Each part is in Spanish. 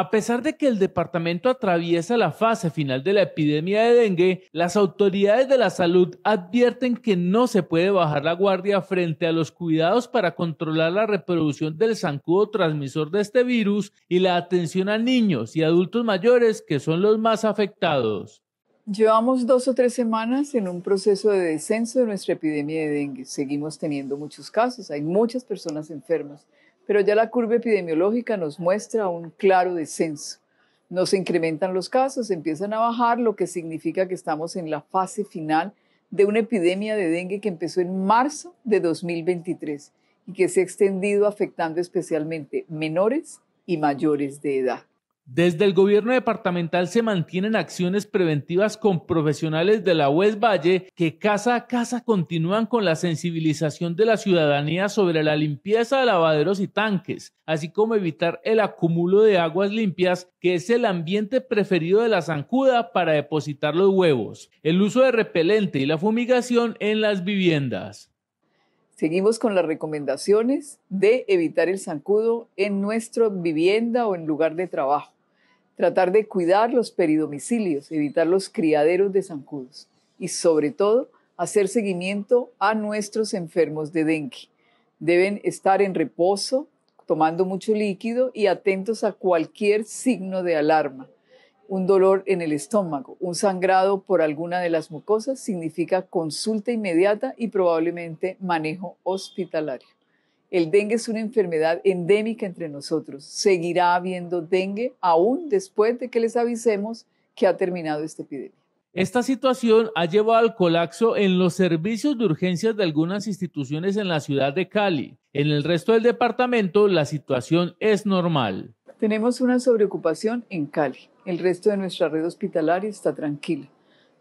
A pesar de que el departamento atraviesa la fase final de la epidemia de dengue, las autoridades de la salud advierten que no se puede bajar la guardia frente a los cuidados para controlar la reproducción del zancudo transmisor de este virus y la atención a niños y adultos mayores que son los más afectados. Llevamos dos o tres semanas en un proceso de descenso de nuestra epidemia de dengue. Seguimos teniendo muchos casos, hay muchas personas enfermas, pero ya la curva epidemiológica nos muestra un claro descenso. Nos incrementan los casos, empiezan a bajar, lo que significa que estamos en la fase final de una epidemia de dengue que empezó en marzo de 2023 y que se ha extendido afectando especialmente menores y mayores de edad. Desde el gobierno departamental se mantienen acciones preventivas con profesionales de la West Valle que casa a casa continúan con la sensibilización de la ciudadanía sobre la limpieza de lavaderos y tanques, así como evitar el acúmulo de aguas limpias, que es el ambiente preferido de la zancuda para depositar los huevos, el uso de repelente y la fumigación en las viviendas. Seguimos con las recomendaciones de evitar el zancudo en nuestra vivienda o en lugar de trabajo tratar de cuidar los peridomicilios, evitar los criaderos de zancudos y sobre todo hacer seguimiento a nuestros enfermos de dengue. Deben estar en reposo, tomando mucho líquido y atentos a cualquier signo de alarma. Un dolor en el estómago, un sangrado por alguna de las mucosas significa consulta inmediata y probablemente manejo hospitalario. El dengue es una enfermedad endémica entre nosotros. Seguirá habiendo dengue aún después de que les avisemos que ha terminado esta epidemia. Esta situación ha llevado al colapso en los servicios de urgencias de algunas instituciones en la ciudad de Cali. En el resto del departamento la situación es normal. Tenemos una sobreocupación en Cali. El resto de nuestra red hospitalaria está tranquila.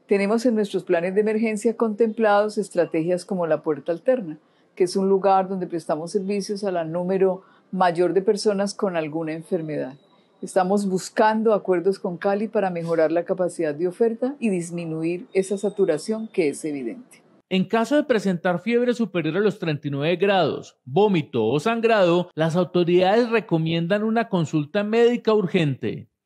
Tenemos en nuestros planes de emergencia contemplados estrategias como la puerta alterna que es un lugar donde prestamos servicios a la número mayor de personas con alguna enfermedad. Estamos buscando acuerdos con Cali para mejorar la capacidad de oferta y disminuir esa saturación que es evidente. En caso de presentar fiebre superior a los 39 grados, vómito o sangrado, las autoridades recomiendan una consulta médica urgente.